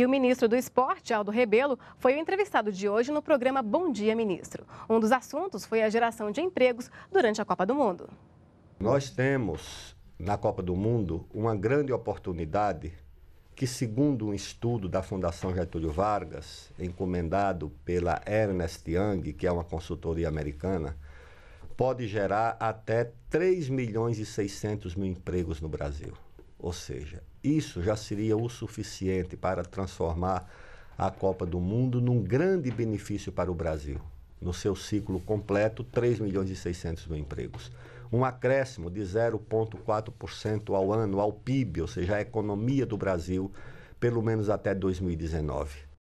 E o ministro do Esporte, Aldo Rebelo, foi o entrevistado de hoje no programa Bom Dia Ministro. Um dos assuntos foi a geração de empregos durante a Copa do Mundo. Nós temos na Copa do Mundo uma grande oportunidade que, segundo um estudo da Fundação Getúlio Vargas, encomendado pela Ernest Young, que é uma consultoria americana, pode gerar até 3 milhões e 600 mil empregos no Brasil. Ou seja, isso já seria o suficiente para transformar a Copa do Mundo num grande benefício para o Brasil. No seu ciclo completo, 3 milhões e 600 mil empregos. Um acréscimo de 0,4% ao ano ao PIB, ou seja, à economia do Brasil, pelo menos até 2019.